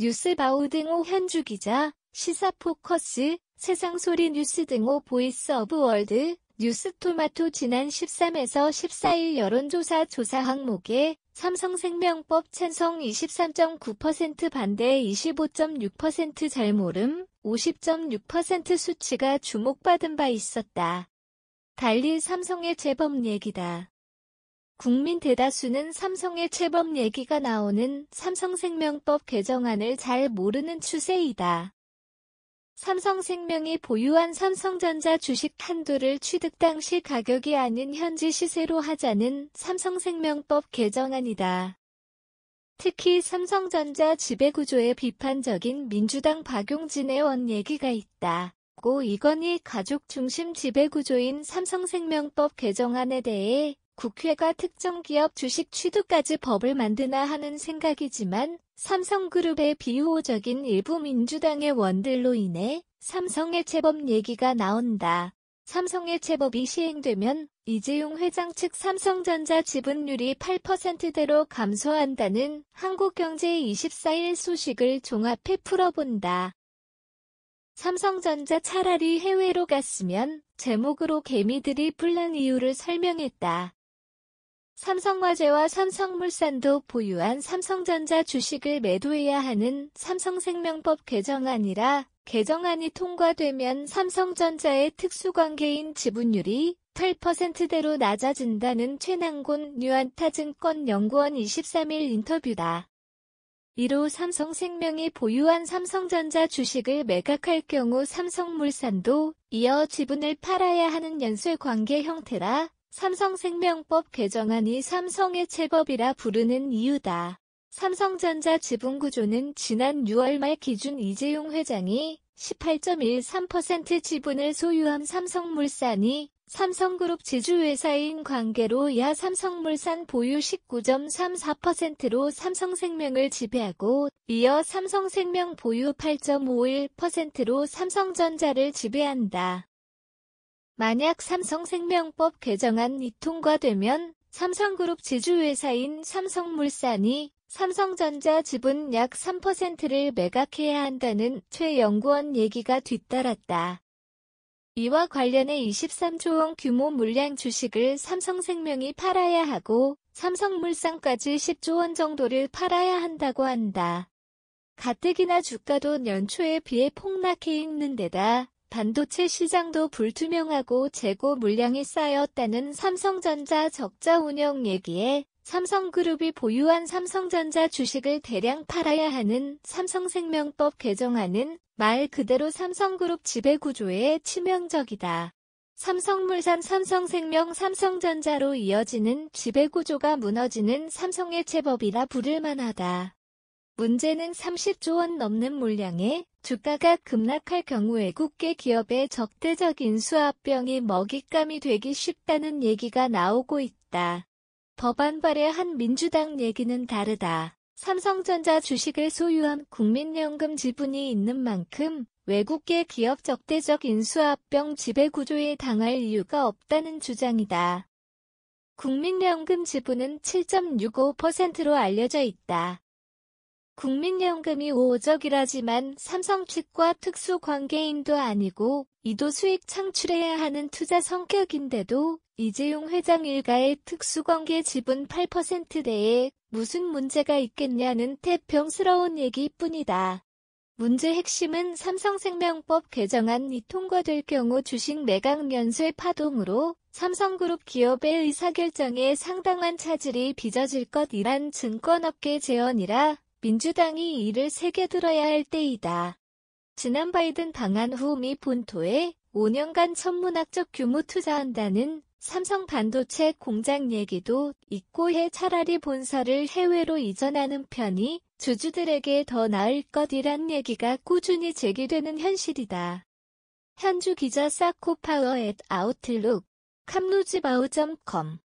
뉴스바우 등호 현주 기자, 시사포커스, 세상소리 뉴스 등호 보이스 오브 월드, 뉴스토마토 지난 13에서 14일 여론조사 조사 항목에 삼성생명법 찬성 23.9% 반대 25.6% 잘모름 50.6% 수치가 주목받은 바 있었다. 달리 삼성의 재범 얘기다. 국민 대다수는 삼성의 채범 얘기가 나오는 삼성생명법 개정안을 잘 모르는 추세이다. 삼성생명이 보유한 삼성전자 주식 한도를 취득 당시 가격이 아닌 현지 시세로 하자는 삼성생명법 개정안이다. 특히 삼성전자 지배구조에 비판적인 민주당 박용진의 원 얘기가 있다. 고 이건희 가족 중심 지배구조인 삼성생명법 개정안에 대해 국회가 특정 기업 주식 취득까지 법을 만드나 하는 생각이지만 삼성그룹의 비호적인 일부 민주당의 원들로 인해 삼성의 체법 얘기가 나온다. 삼성의 체법이 시행되면 이재용 회장 측 삼성전자 지분율이 8%대로 감소한다는 한국경제 의 24일 소식을 종합해 풀어본다. 삼성전자 차라리 해외로 갔으면 제목으로 개미들이 풀난 이유를 설명했다. 삼성화재와 삼성물산도 보유한 삼성전자 주식을 매도해야 하는 삼성생명법 개정안이라 개정안이 통과되면 삼성전자의 특수관계인 지분율이 8%대로 낮아진다는 최남곤 뉴안타증권연구원 23일 인터뷰다. 이로 삼성생명이 보유한 삼성전자 주식을 매각할 경우 삼성물산도 이어 지분을 팔아야 하는 연쇄 관계 형태라 삼성생명법 개정안이 삼성의 체법이라 부르는 이유다. 삼성전자 지분구조는 지난 6월 말 기준 이재용 회장이 18.13% 지분을 소유한 삼성물산이 삼성그룹 지주회사인 관계로 야 삼성물산 보유 19.34%로 삼성생명을 지배하고 이어 삼성생명 보유 8.51%로 삼성전자를 지배한다. 만약 삼성생명법 개정안이 통과되면 삼성그룹 지주회사인 삼성물산이 삼성전자 지분 약 3%를 매각해야 한다는 최 연구원 얘기가 뒤따랐다. 이와 관련해 23조 원 규모 물량 주식을 삼성생명이 팔아야 하고 삼성물산까지 10조 원 정도를 팔아야 한다고 한다. 가뜩이나 주가도 연초에 비해 폭락해 있는 데다 반도체 시장도 불투명하고 재고 물량이 쌓였다는 삼성전자 적자 운영 얘기에 삼성그룹이 보유한 삼성전자 주식을 대량 팔아야 하는 삼성생명법 개정안은 말 그대로 삼성그룹 지배구조에 치명적이다. 삼성물산 삼성생명 삼성전자로 이어지는 지배구조가 무너지는 삼성의 제법이라 부를 만하다. 문제는 30조 원 넘는 물량의 주가가 급락할 경우에 국계 기업의 적대적인 수합병이 먹잇감이 되기 쉽다는 얘기가 나오고 있다. 법안 발의 한 민주당 얘기는 다르다. 삼성전자 주식을 소유한 국민연금 지분이 있는 만큼 외국계 기업 적대적 인수합병 지배구조에 당할 이유가 없다는 주장이다. 국민연금 지분은 7.65%로 알려져 있다. 국민연금이 호적이라지만 삼성 측과 특수 관계인도 아니고 이도 수익 창출해야 하는 투자 성격인데도 이재용 회장 일가의 특수관계 지분 8%대에 무슨 문제가 있겠냐는 태평스러운 얘기뿐이다. 문제 핵심은 삼성생명법 개정안이 통과될 경우 주식 매각 연쇄 파동으로 삼성그룹 기업의 의사결정에 상당한 차질이 빚어질 것이란 증권업계 제언이라 민주당이 이를 새겨들어야 할 때이다. 지난 바이든 방한 후 미 본토에 5년간 천문학적 규모 투자한다는 삼성 반도체 공장 얘기도 있고 해 차라리 본사를 해외로 이전하는 편이 주주들에게 더 나을 것이란 얘기가 꾸준히 제기되는 현실이다. 현주 기자 사코파워 앳 아웃룩 캄루즈바우.com